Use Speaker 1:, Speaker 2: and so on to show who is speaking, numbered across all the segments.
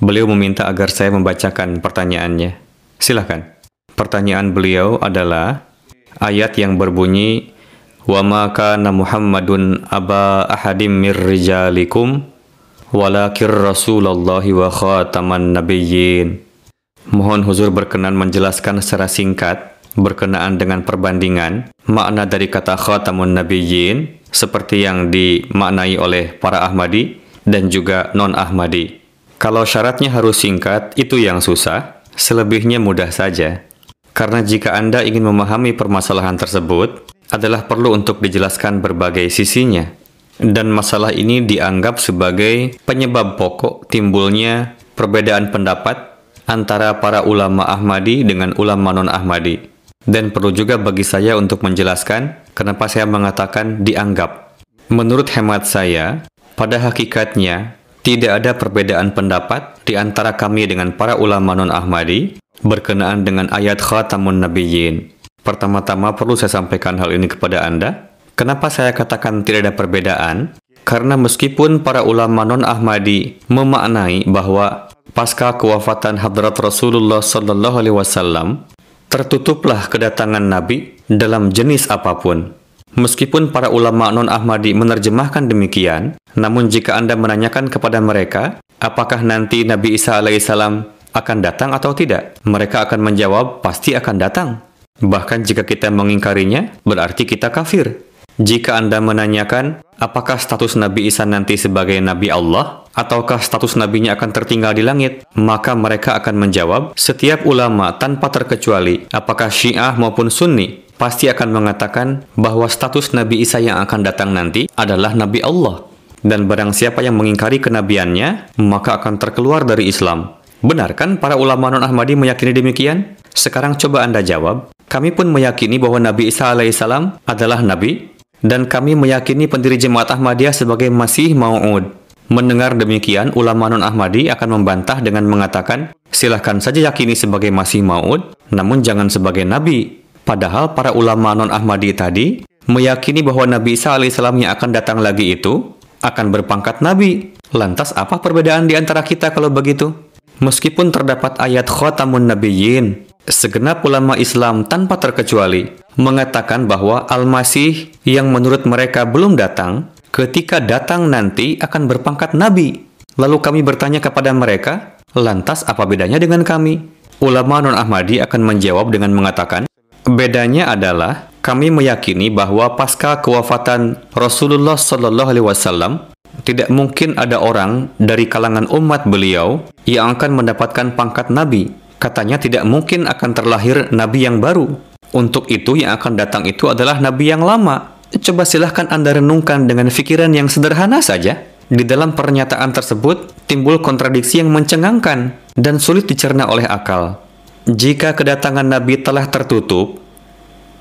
Speaker 1: Beliau meminta agar saya membacakan pertanyaannya. Silahkan. Pertanyaan beliau adalah ayat yang berbunyi وَمَا كَانَ مُحَمَّدٌ أَبَا أَحَدٍ مِّن رِّجَالِكُمْ وَلَكِنْ رَسُولَ اللَّهِ وَخَاتَمَ النَّبِيِّينَ Mohon huzur berkenan menjelaskan secara singkat berkenaan dengan perbandingan makna dari kata khatamun nabiyyin seperti yang dimaknai oleh para Ahmadi dan juga non-Ahmadi. Kalau syaratnya harus singkat, itu yang susah, selebihnya mudah saja. Karena jika Anda ingin memahami permasalahan tersebut, adalah perlu untuk dijelaskan berbagai sisinya. Dan masalah ini dianggap sebagai penyebab pokok timbulnya perbedaan pendapat antara para ulama Ahmadi dengan ulama non-Ahmadi. Dan perlu juga bagi saya untuk menjelaskan kenapa saya mengatakan dianggap. Menurut hemat saya, pada hakikatnya, tidak ada perbedaan pendapat di antara kami dengan para ulama non-Ahmadi berkenaan dengan ayat Khatamun Nabiyyin. Pertama-tama perlu saya sampaikan hal ini kepada Anda. Kenapa saya katakan tidak ada perbedaan? Karena meskipun para ulama non-Ahmadi memaknai bahwa pasca kewafatan hadrat Rasulullah Sallallahu Alaihi Wasallam, tertutuplah kedatangan Nabi dalam jenis apapun. Meskipun para ulama non-Ahmadi menerjemahkan demikian, namun jika Anda menanyakan kepada mereka, apakah nanti Nabi Isa alaihissalam akan datang atau tidak? Mereka akan menjawab, pasti akan datang. Bahkan jika kita mengingkarinya, berarti kita kafir. Jika Anda menanyakan, apakah status Nabi Isa nanti sebagai Nabi Allah, ataukah status nabinya akan tertinggal di langit? Maka mereka akan menjawab, setiap ulama tanpa terkecuali, apakah Syiah maupun Sunni, pasti akan mengatakan bahwa status Nabi Isa yang akan datang nanti adalah Nabi Allah. Dan barang siapa yang mengingkari kenabiannya, maka akan terkeluar dari Islam. Benar kan para ulama non-Ahmadi meyakini demikian? Sekarang coba Anda jawab. Kami pun meyakini bahwa Nabi Isa alaihissalam adalah Nabi, dan kami meyakini pendiri jemaat Ahmadiyah sebagai Masih Mau'ud. Mendengar demikian, ulama non-Ahmadi akan membantah dengan mengatakan, silahkan saja yakini sebagai Masih Mau'ud, namun jangan sebagai Nabi. Padahal para ulama non-Ahmadi tadi meyakini bahwa Nabi Isa alaihissalam yang akan datang lagi itu akan berpangkat nabi. Lantas apa perbedaan di antara kita kalau begitu? Meskipun terdapat ayat khotamun nabiyyin, segenap ulama Islam tanpa terkecuali mengatakan bahwa Al-Masih yang menurut mereka belum datang, ketika datang nanti akan berpangkat nabi. Lalu kami bertanya kepada mereka, lantas apa bedanya dengan kami? Ulama non-Ahmadi akan menjawab dengan mengatakan, bedanya adalah kami meyakini bahwa pasca kewafatan Rasulullah Sallallahu Alaihi Wasallam tidak mungkin ada orang dari kalangan umat beliau yang akan mendapatkan pangkat nabi. Katanya tidak mungkin akan terlahir nabi yang baru. Untuk itu yang akan datang itu adalah nabi yang lama. Coba silahkan Anda renungkan dengan pikiran yang sederhana saja. Di dalam pernyataan tersebut timbul kontradiksi yang mencengangkan dan sulit dicerna oleh akal. Jika kedatangan nabi telah tertutup,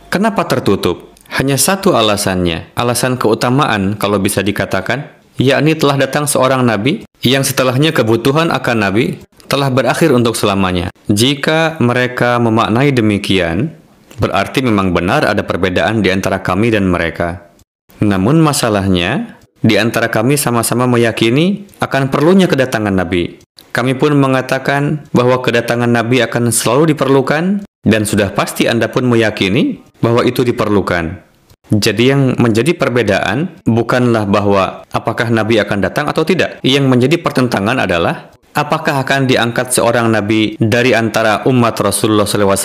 Speaker 1: Kenapa tertutup? Hanya satu alasannya, alasan keutamaan kalau bisa dikatakan, yakni telah datang seorang nabi yang setelahnya kebutuhan akan nabi telah berakhir untuk selamanya. Jika mereka memaknai demikian, berarti memang benar ada perbedaan di antara kami dan mereka. Namun masalahnya, di antara kami sama-sama meyakini akan perlunya kedatangan Nabi. Kami pun mengatakan bahwa kedatangan Nabi akan selalu diperlukan dan sudah pasti Anda pun meyakini bahwa itu diperlukan. Jadi yang menjadi perbedaan bukanlah bahwa apakah Nabi akan datang atau tidak. Yang menjadi pertentangan adalah apakah akan diangkat seorang Nabi dari antara umat Rasulullah SAW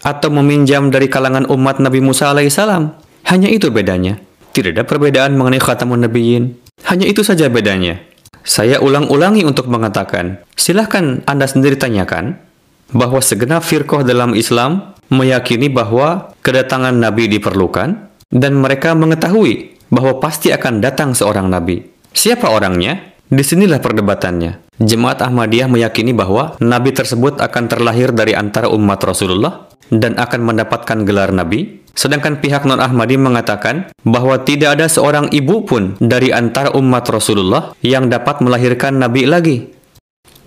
Speaker 1: atau meminjam dari kalangan umat Nabi Musa alaihissalam. Hanya itu bedanya. Tidak ada perbedaan mengenai khatamun nabiyyin. Hanya itu saja bedanya. Saya ulang-ulangi untuk mengatakan, silahkan Anda sendiri tanyakan, bahwa segenap firkoh dalam Islam meyakini bahwa kedatangan Nabi diperlukan dan mereka mengetahui bahwa pasti akan datang seorang Nabi. Siapa orangnya? Disinilah perdebatannya. Jemaat Ahmadiyah meyakini bahwa Nabi tersebut akan terlahir dari antara umat Rasulullah dan akan mendapatkan gelar Nabi. Sedangkan pihak non-Ahmadi mengatakan bahwa tidak ada seorang ibu pun dari antara umat Rasulullah yang dapat melahirkan Nabi lagi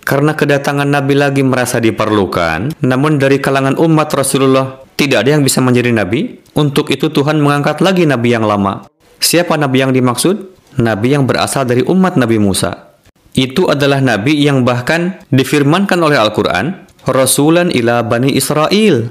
Speaker 1: karena kedatangan Nabi lagi merasa diperlukan, namun dari kalangan umat Rasulullah tidak ada yang bisa menjadi Nabi, untuk itu Tuhan mengangkat lagi Nabi yang lama. Siapa Nabi yang dimaksud? Nabi yang berasal dari umat Nabi Musa. Itu adalah Nabi yang bahkan difirmankan oleh Al-Quran, Rasulan ila Bani Israel.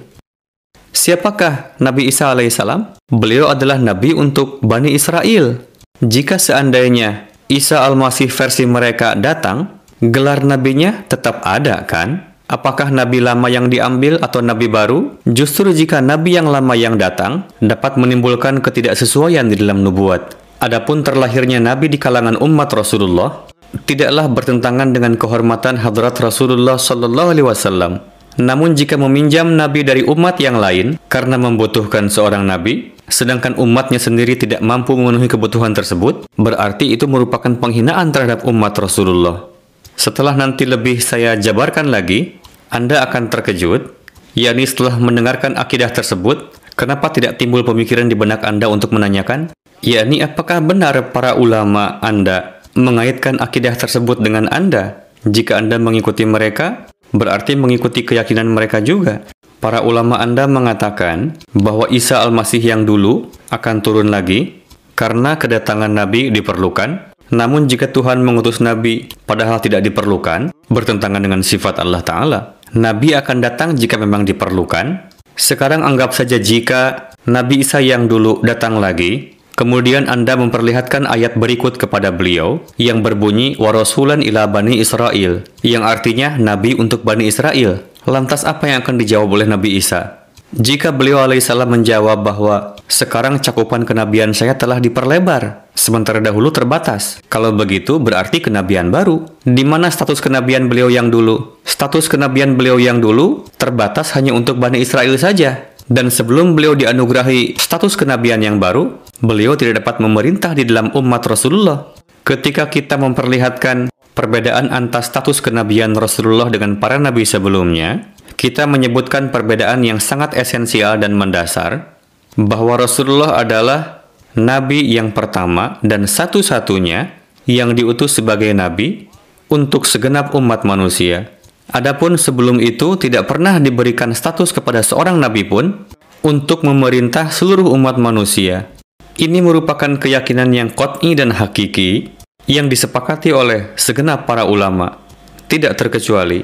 Speaker 1: Siapakah Nabi Isa alaihissalam? Beliau adalah Nabi untuk Bani Israel. Jika seandainya Isa al-Masih versi mereka datang, Gelar nabinya tetap ada kan? Apakah nabi lama yang diambil atau nabi baru? Justru jika nabi yang lama yang datang dapat menimbulkan ketidaksesuaian di dalam nubuat. Adapun terlahirnya nabi di kalangan umat Rasulullah tidaklah bertentangan dengan kehormatan hadrat Rasulullah Shallallahu alaihi wasallam. Namun jika meminjam nabi dari umat yang lain karena membutuhkan seorang nabi, sedangkan umatnya sendiri tidak mampu memenuhi kebutuhan tersebut, berarti itu merupakan penghinaan terhadap umat Rasulullah. Setelah nanti lebih saya jabarkan lagi, Anda akan terkejut, yakni setelah mendengarkan akidah tersebut, kenapa tidak timbul pemikiran di benak Anda untuk menanyakan, yakni apakah benar para ulama Anda mengaitkan akidah tersebut dengan Anda? Jika Anda mengikuti mereka, berarti mengikuti keyakinan mereka juga. Para ulama Anda mengatakan bahwa Isa al-Masih yang dulu akan turun lagi karena kedatangan Nabi diperlukan namun jika Tuhan mengutus Nabi padahal tidak diperlukan, bertentangan dengan sifat Allah Ta'ala, Nabi akan datang jika memang diperlukan. Sekarang anggap saja jika Nabi Isa yang dulu datang lagi, kemudian Anda memperlihatkan ayat berikut kepada beliau yang berbunyi warasulan ila bani Israel, yang artinya Nabi untuk Bani Israel. Lantas apa yang akan dijawab oleh Nabi Isa? Jika beliau alaihissalam menjawab bahwa sekarang cakupan kenabian saya telah diperlebar, sementara dahulu terbatas. Kalau begitu berarti kenabian baru. Di mana status kenabian beliau yang dulu? Status kenabian beliau yang dulu terbatas hanya untuk Bani Israel saja. Dan sebelum beliau dianugerahi status kenabian yang baru, beliau tidak dapat memerintah di dalam umat Rasulullah. Ketika kita memperlihatkan perbedaan antara status kenabian Rasulullah dengan para nabi sebelumnya, kita menyebutkan perbedaan yang sangat esensial dan mendasar, bahwa Rasulullah adalah nabi yang pertama dan satu-satunya yang diutus sebagai nabi untuk segenap umat manusia. Adapun sebelum itu tidak pernah diberikan status kepada seorang nabi pun untuk memerintah seluruh umat manusia. Ini merupakan keyakinan yang kot'i dan hakiki yang disepakati oleh segenap para ulama, tidak terkecuali.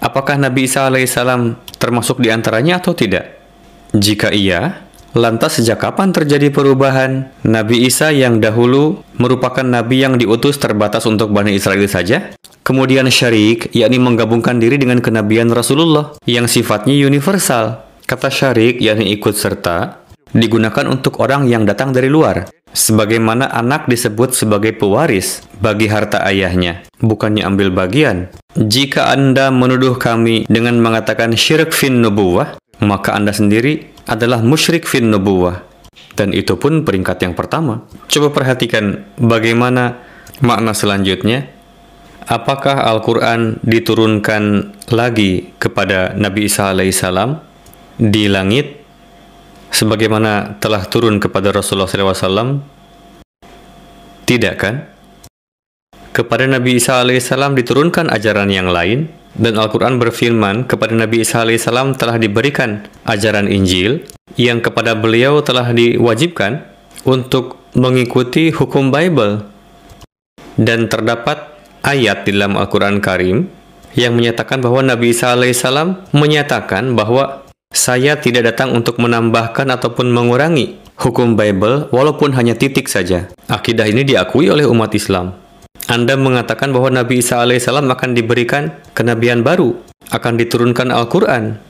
Speaker 1: Apakah Nabi Isa alaihissalam termasuk di antaranya atau tidak? Jika iya, Lantas sejak kapan terjadi perubahan? Nabi Isa yang dahulu merupakan nabi yang diutus terbatas untuk Bani Israel saja? Kemudian syarik, yakni menggabungkan diri dengan kenabian Rasulullah yang sifatnya universal. Kata syarik, yakni ikut serta, digunakan untuk orang yang datang dari luar. Sebagaimana anak disebut sebagai pewaris bagi harta ayahnya, bukannya ambil bagian. Jika Anda menuduh kami dengan mengatakan syirik fin nubuwah, maka Anda sendiri adalah musyrik fin nubuwah. Dan itu pun peringkat yang pertama. Coba perhatikan bagaimana makna selanjutnya. Apakah Al-Quran diturunkan lagi kepada Nabi Isa alaihissalam di langit sebagaimana telah turun kepada Rasulullah SAW? Tidak kan? Kepada Nabi Isa alaihissalam diturunkan ajaran yang lain, dan Al-Quran berfirman kepada Nabi Isa alaihissalam telah diberikan ajaran Injil yang kepada beliau telah diwajibkan untuk mengikuti hukum Bible. Dan terdapat ayat di dalam Al-Quran Karim yang menyatakan bahwa Nabi Isa alaihissalam menyatakan bahwa saya tidak datang untuk menambahkan ataupun mengurangi hukum Bible walaupun hanya titik saja. Akidah ini diakui oleh umat Islam. Anda mengatakan bahwa Nabi Isa alaihissalam akan diberikan kenabian baru, akan diturunkan Al-Quran.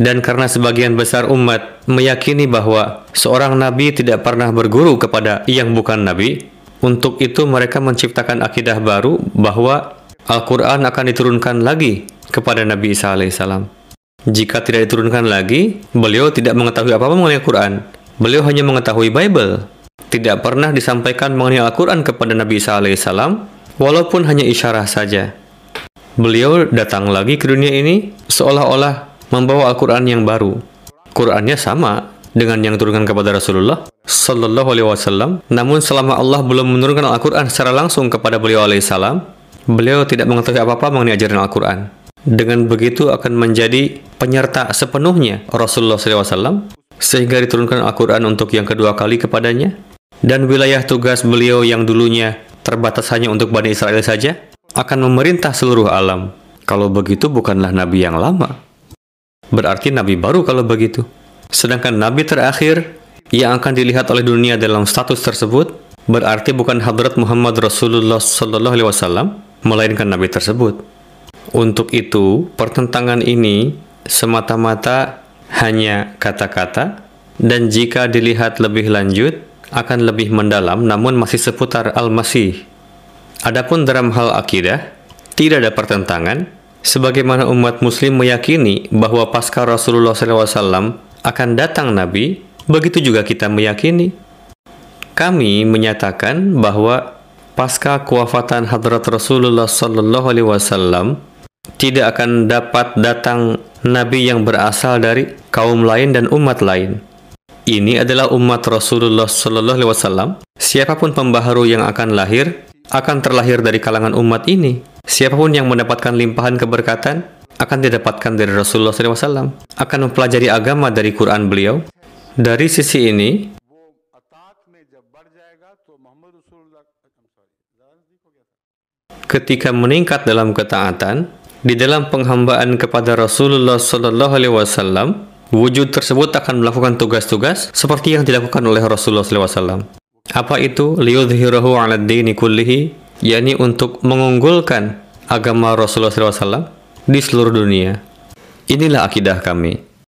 Speaker 1: Dan karena sebagian besar umat meyakini bahwa seorang nabi tidak pernah berguru kepada yang bukan nabi, untuk itu mereka menciptakan akidah baru bahwa Al-Quran akan diturunkan lagi kepada Nabi Isa alaihissalam. Jika tidak diturunkan lagi, beliau tidak mengetahui apa-apa mengenai Al-Quran. Beliau hanya mengetahui Bible. Tidak pernah disampaikan mengenai Al-Quran kepada Nabi Isa alaihissalam walaupun hanya isyarah saja. Beliau datang lagi ke dunia ini seolah-olah membawa Al-Quran yang baru. Qurannya sama dengan yang turunkan kepada Rasulullah Sallallahu Alaihi Wasallam. Namun selama Allah belum menurunkan Al-Quran secara langsung kepada beliau Alaihissalam, beliau tidak mengetahui apa-apa mengenai ajaran Al-Quran. Dengan begitu akan menjadi penyerta sepenuhnya Rasulullah SAW sehingga diturunkan Al-Quran untuk yang kedua kali kepadanya dan wilayah tugas beliau yang dulunya terbatas hanya untuk Bani Israel saja, akan memerintah seluruh alam. Kalau begitu bukanlah nabi yang lama. Berarti nabi baru kalau begitu. Sedangkan nabi terakhir yang akan dilihat oleh dunia dalam status tersebut berarti bukan hadrat Muhammad Rasulullah Sallallahu Alaihi Wasallam, melainkan nabi tersebut. Untuk itu, pertentangan ini semata-mata hanya kata-kata dan jika dilihat lebih lanjut, akan lebih mendalam namun masih seputar Al-Masih. Adapun dalam hal akidah, tidak ada pertentangan, sebagaimana umat muslim meyakini bahwa pasca Rasulullah SAW akan datang Nabi, begitu juga kita meyakini. Kami menyatakan bahwa pasca kewafatan hadrat Rasulullah SAW tidak akan dapat datang nabi yang berasal dari kaum lain dan umat lain. Ini adalah umat Rasulullah Sallallahu Alaihi Wasallam. Siapapun pembaharu yang akan lahir akan terlahir dari kalangan umat ini. Siapapun yang mendapatkan limpahan keberkatan akan didapatkan dari Rasulullah SAW, akan mempelajari agama dari Quran beliau. Dari sisi ini, ketika meningkat dalam ketaatan, di dalam penghambaan kepada Rasulullah SAW, Alaihi Wasallam, Wujud tersebut akan melakukan tugas-tugas seperti yang dilakukan oleh Rasulullah SAW. Apa itu? liudhirahu ala dini kullihi, yakni untuk mengunggulkan agama Rasulullah SAW di seluruh dunia. Inilah akidah kami.